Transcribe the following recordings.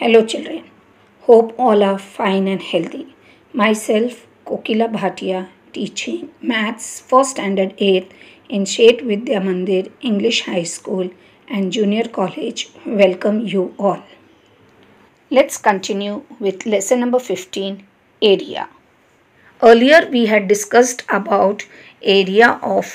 Hello children. Hope all are fine and healthy. Myself Kokila Bhatia teaching maths first standard 8th in Shet Vidya Mandir English High School and Junior College. Welcome you all. Let's continue with lesson number 15 area. Earlier we had discussed about area of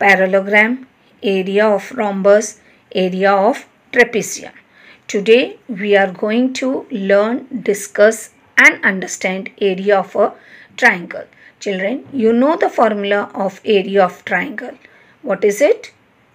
parallelogram, area of rhombus, area of trapezium. Today we are going to learn, discuss and understand area of a triangle. Children, you know the formula of area of triangle. What is it?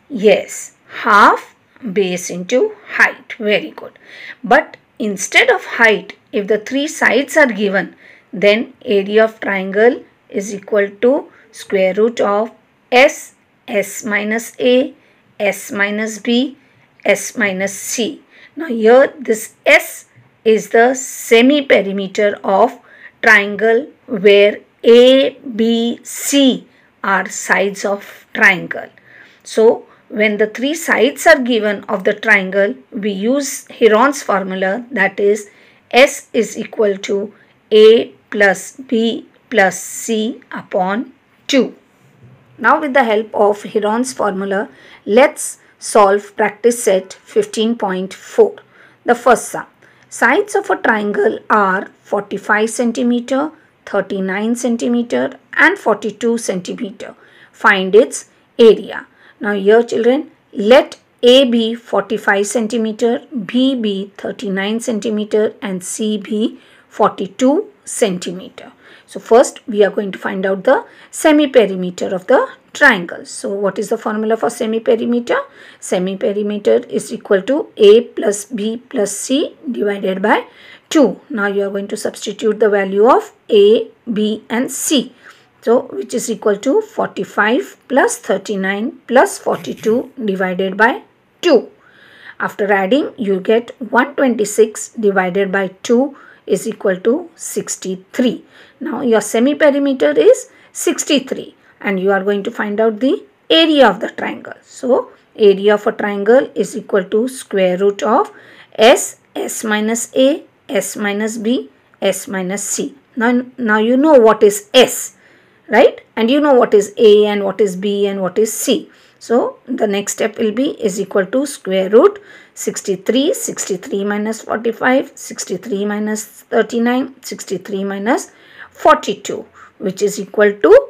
Yes, half base into height. Very good. But instead of height, if the three sides are given, then area of triangle is equal to square root of s, s minus a, s minus b, s minus c. Now here this S is the semi-perimeter of triangle where A, B, C are sides of triangle. So when the three sides are given of the triangle, we use Heron's formula that is S is equal to A plus B plus C upon 2. Now with the help of Heron's formula, let's Solve practice set 15.4. The first sum. Sides of a triangle are 45 centimeter, 39 centimeter, and 42 centimeter. Find its area. Now here children, let A be 45 centimeter, B be 39 centimeter, and C be 42 centimeter. So first we are going to find out the semi-perimeter of the Triangle. So what is the formula for semi-perimeter? Semi-perimeter is equal to A plus B plus C divided by 2. Now you are going to substitute the value of A, B and C. So which is equal to 45 plus 39 plus 42 divided by 2. After adding you get 126 divided by 2 is equal to 63. Now your semi-perimeter is 63 and you are going to find out the area of the triangle. So, area of a triangle is equal to square root of S, S minus A, S minus B, S minus C. Now, now you know what is S, right? And you know what is A and what is B and what is C. So, the next step will be is equal to square root 63, 63 minus 45, 63 minus 39, 63 minus 42 which is equal to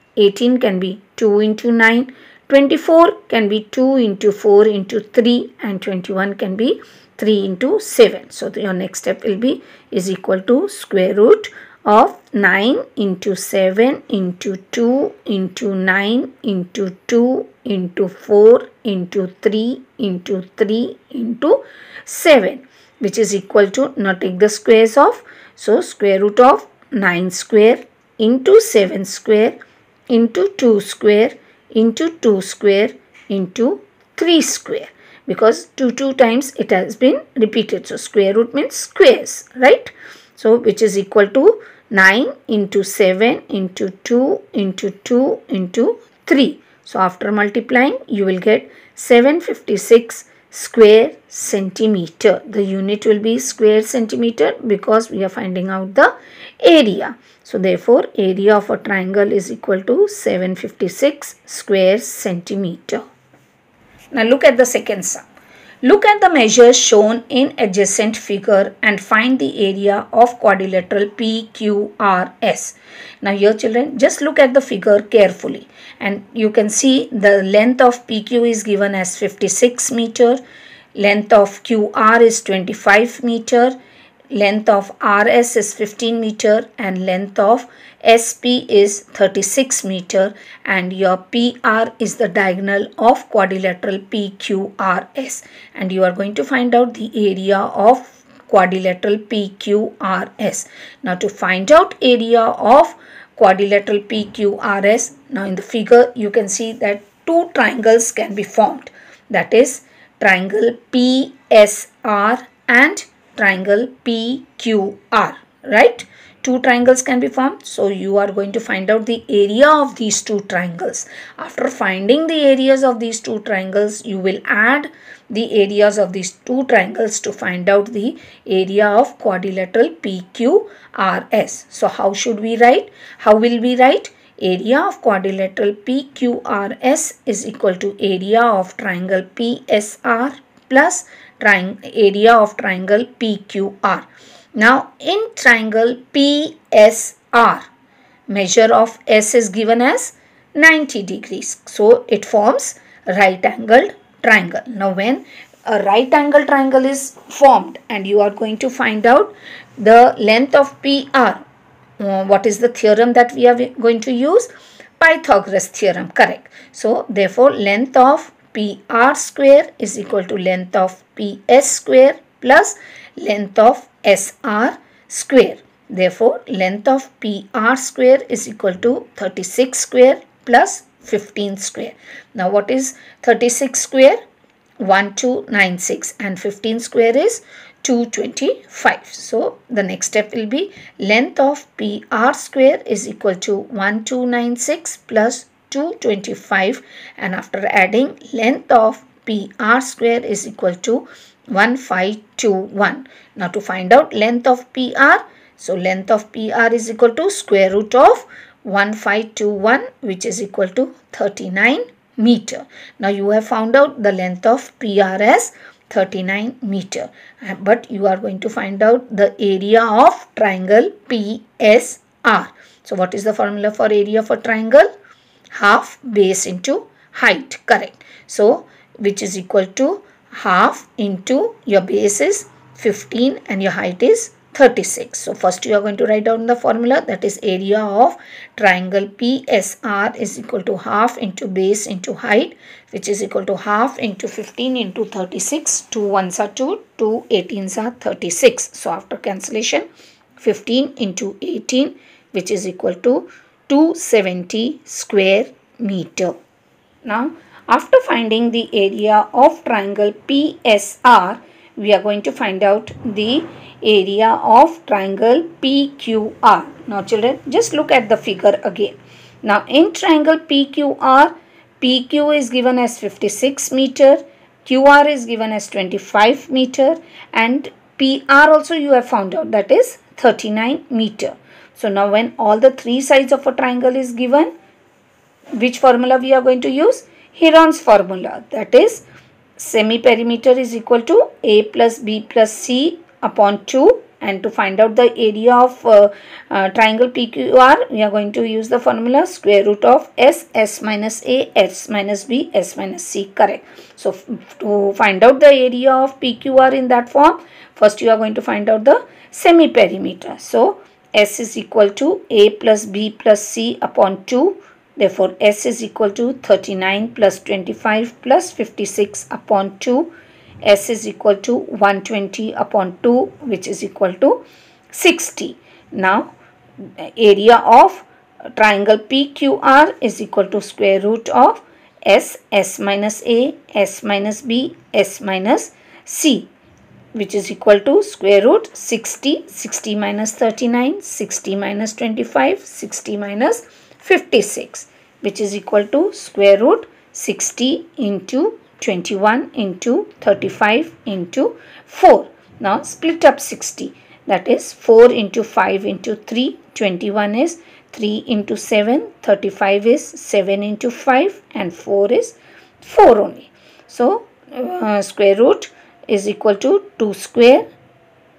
18 can be 2 into 9. 24 can be 2 into 4 into 3 and 21 can be 3 into 7. So, your next step will be is equal to square root of 9 into 7 into 2 into 9 into 2 into 4 into 3 into 3 into 7 which is equal to now take the squares of so square root of 9 square into 7 square into 2 square into 2 square into 3 square because 2 2 times it has been repeated. So square root means squares right. So which is equal to 9 into 7 into 2 into 2 into 3. So after multiplying you will get 756 square centimeter. The unit will be square centimeter because we are finding out the area. So therefore area of a triangle is equal to 756 square centimeter. Now look at the second sum. Look at the measures shown in adjacent figure and find the area of quadrilateral PQRS. Now here children, just look at the figure carefully and you can see the length of PQ is given as 56 meter, length of QR is 25 meter length of RS is 15 meter and length of SP is 36 meter and your PR is the diagonal of quadrilateral PQRS and you are going to find out the area of quadrilateral PQRS. Now to find out area of quadrilateral PQRS, now in the figure you can see that two triangles can be formed that is triangle PSR and triangle PQR, right? Two triangles can be formed. So you are going to find out the area of these two triangles. After finding the areas of these two triangles, you will add the areas of these two triangles to find out the area of quadrilateral PQRS. So how should we write? How will we write? area of quadrilateral PQRS is equal to area of triangle PSR plus area of triangle PQR. Now in triangle PSR, measure of S is given as 90 degrees. So it forms right angled triangle. Now when a right angled triangle is formed and you are going to find out the length of PR. Uh, what is the theorem that we are going to use? Pythagoras theorem, correct. So therefore length of PR square is equal to length of PS square plus length of SR square. Therefore, length of PR square is equal to 36 square plus 15 square. Now, what is 36 square? 1296 and 15 square is 225. So, the next step will be length of PR square is equal to 1296 plus Two twenty-five, and after adding length of PR square is equal to 1521. Now to find out length of PR, so length of PR is equal to square root of 1521 which is equal to 39 meter. Now you have found out the length of PR as 39 meter uh, but you are going to find out the area of triangle PSR. So what is the formula for area for triangle? half base into height correct so which is equal to half into your base is 15 and your height is 36 so first you are going to write down the formula that is area of triangle PSR is equal to half into base into height which is equal to half into 15 into 36 2 ones are 2 2 18s are 36 so after cancellation 15 into 18 which is equal to 270 square meter. Now, after finding the area of triangle PSR, we are going to find out the area of triangle PQR. Now, children, just look at the figure again. Now, in triangle PQR, PQ is given as 56 meter, QR is given as 25 meter and PR also you have found out that is 39 meter. So now when all the three sides of a triangle is given, which formula we are going to use? Heron's formula that is semi-perimeter is equal to a plus b plus c upon 2 and to find out the area of uh, uh, triangle PQR we are going to use the formula square root of s s minus a s minus b s minus c correct. So to find out the area of PQR in that form first you are going to find out the semi-perimeter. So S is equal to A plus B plus C upon 2. Therefore, S is equal to 39 plus 25 plus 56 upon 2. S is equal to 120 upon 2 which is equal to 60. Now, area of triangle PQR is equal to square root of S, S minus A, S minus B, S minus C which is equal to square root 60, 60 minus 39, 60 minus 25, 60 minus 56 which is equal to square root 60 into 21 into 35 into 4. Now split up 60 that is 4 into 5 into 3, 21 is 3 into 7, 35 is 7 into 5 and 4 is 4 only. So uh, square root is equal to 2 square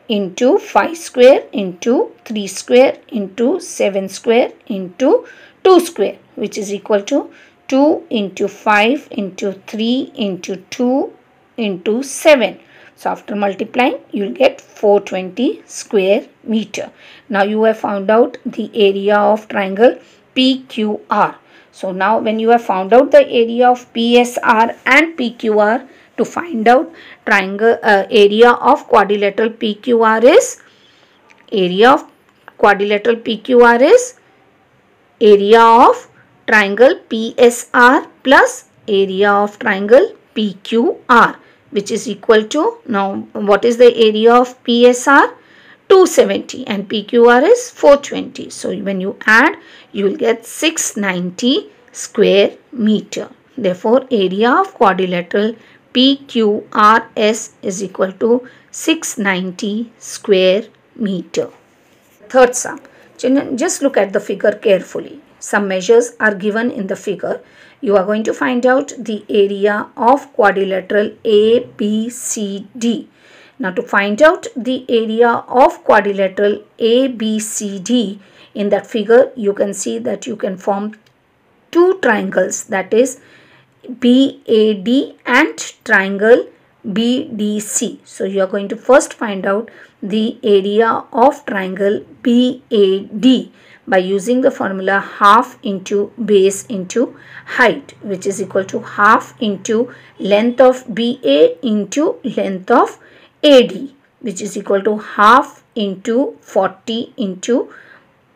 into 5 square into 3 square into 7 square into 2 square which is equal to 2 into 5 into 3 into 2 into 7. So after multiplying you will get 420 square meter. Now you have found out the area of triangle PQR. So now when you have found out the area of PSR and PQR to find out triangle uh, area of quadrilateral PQR is area of quadrilateral PQR is area of triangle PSR plus area of triangle PQR which is equal to now what is the area of PSR 270 and PQR is 420 so when you add you will get 690 square meter therefore area of quadrilateral PQRS is equal to 690 square meter. Third sum. just look at the figure carefully. Some measures are given in the figure. You are going to find out the area of quadrilateral ABCD. Now to find out the area of quadrilateral ABCD in that figure you can see that you can form two triangles that is BAD and triangle BDC. So you are going to first find out the area of triangle BAD by using the formula half into base into height which is equal to half into length of BA into length of AD which is equal to half into 40 into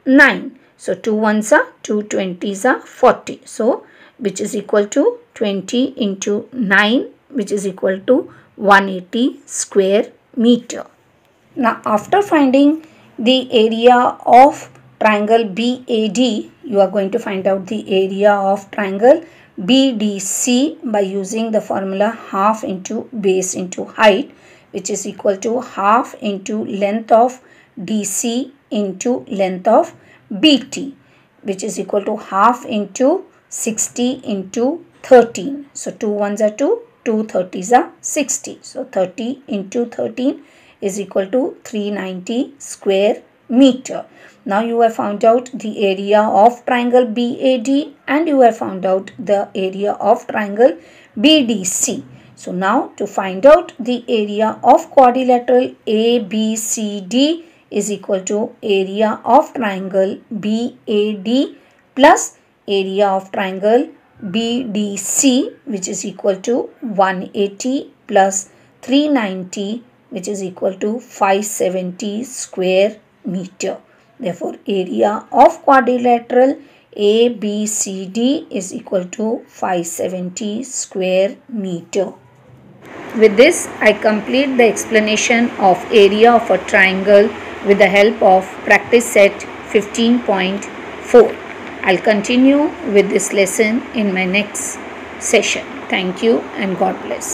9. So 2 ones are 2 twenties are 40. So which is equal to 20 into 9 which is equal to 180 square meter. Now after finding the area of triangle BAD, you are going to find out the area of triangle BDC by using the formula half into base into height which is equal to half into length of DC into length of BT which is equal to half into 60 into 13. So 2 ones are 2, 2 30s are 60. So 30 into 13 is equal to 390 square meter. Now you have found out the area of triangle BAD and you have found out the area of triangle BDC. So now to find out the area of quadrilateral ABCD is equal to area of triangle BAD plus area of triangle BDC which is equal to 180 plus 390 which is equal to 570 square meter. Therefore, area of quadrilateral ABCD is equal to 570 square meter. With this, I complete the explanation of area of a triangle with the help of practice set 15.4. I'll continue with this lesson in my next session. Thank you and God bless.